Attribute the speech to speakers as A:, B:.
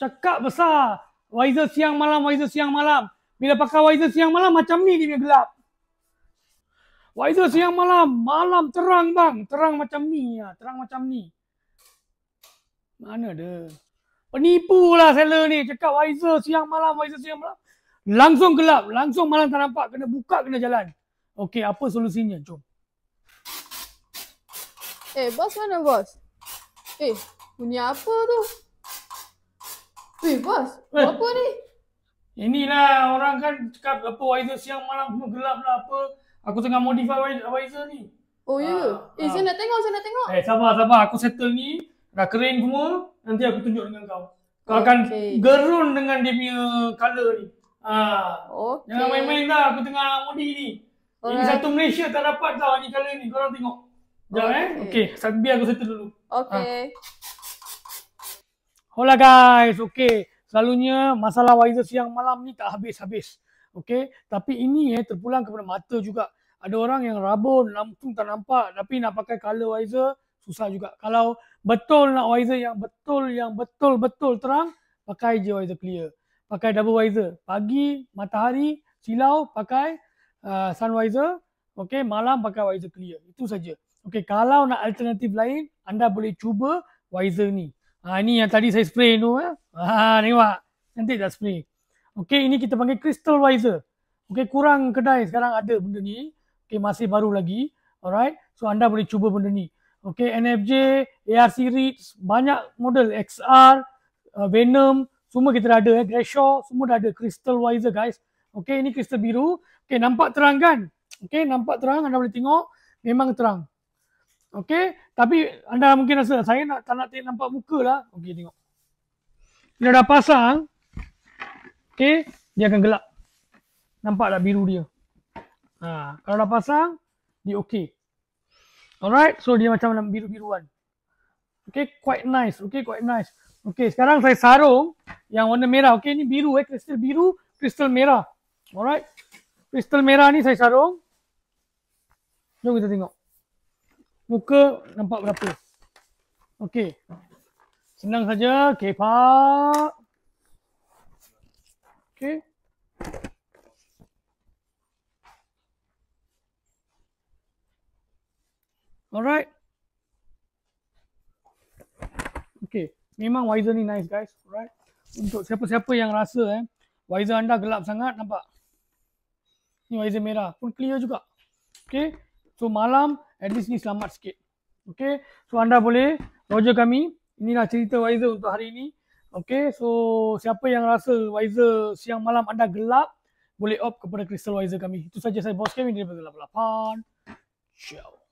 A: cakap besar. Wiser siang malam, wiser siang malam. Bila pakai wiser siang malam, macam ni dia gelap. Wiser siang malam, malam terang bang. Terang macam ni, ya. terang macam ni. Mana dia? Penipu lah seller ni. Cakap wiser siang malam, wiser siang malam. Langsung gelap, langsung malam tak nampak. Kena buka, kena jalan. Okay, apa solusinya? Jom. Eh, bos mana bos? Eh, punya apa tu? Eh, bos. Eh. Apa ni? Inilah orang kan cakap apa wiser siang malam semua gelap lah apa. Aku tengah modify wiser ni. Oh ya. Uh, eh, uh. saya nak tengok, saya nak tengok. Eh, sabar sabar, aku settle ni. Dah kering semua, nanti aku tunjuk dengan kau. Kau okay. akan gerun dengan dia punya color ni. Ah. Uh, okay. Jangan main-main dah, aku tengah modi ni. Alright. Ini satu Malaysia tak dapat tau lah ni color ni. Kau tengok. Jom okay. eh. Okey, sabar aku settle dulu. Okay. Uh. Ah. Hola guys, okay selalunya masalah wiser siang malam ni tak habis-habis. Okey, tapi ini eh terpulang kepada mata juga. Ada orang yang rabun, langsung tak nampak tapi nak pakai color wiser susah juga. Kalau betul nak wiser yang betul yang betul-betul terang, pakai je wiser clear. Pakai double wiser. Pagi, matahari, silau pakai uh, sun wiser. Okey, malam pakai wiser clear. Itu saja. Okey, kalau nak alternatif lain, anda boleh cuba wiser ni. Ha, ini yang tadi saya spray tu. Ha. Ha, tengok. Nanti dah spray. Okey, ini kita panggil crystal visor. Okey, kurang kedai sekarang ada benda ni. Okey, masih baru lagi. Alright. So, anda boleh cuba benda ni. Okey, NFJ, ARC Reads, banyak model. XR, uh, Venom, semua kita dah ada. Eh. Greshaw, semua dah ada. Crystal visor, guys. Okey, ini crystal biru. Okey, nampak terang kan? Okey, nampak terang. Anda boleh tengok. Memang terang. Okey, tapi anda mungkin rasa saya nak tak nak tengok nampak muka lah. Okey, tengok. Bila dah pasang, okey, dia akan gelap. Nampak tak biru dia? Ha, kalau dah pasang, dia okey. Alright, so dia macam dalam biru-biruan. Okay, quite nice. okay quite nice. Okay, sekarang saya sarung yang warna merah. Okay, ni biru eh, kristal biru, kristal merah. Alright. Kristal merah ni saya sarung. Jom kita tengok muka nampak berapa. Okey. Senang saja. Okey, Pak. Okey. Alright. Okey, Memang Wiser ni nice guys. Alright. Untuk siapa-siapa yang rasa eh. Wiser anda gelap sangat. Nampak? Ni Wiser merah. Pun clear juga. Okey. So malam at least ni selamat sikit. Okay. So anda boleh roger kami. Inilah cerita Wiser untuk hari ini. Okay. So siapa yang rasa Wiser siang malam anda gelap. Boleh opt kepada Crystal Wiser kami. Itu saja saya Boss Kevin daripada 88. Ciao.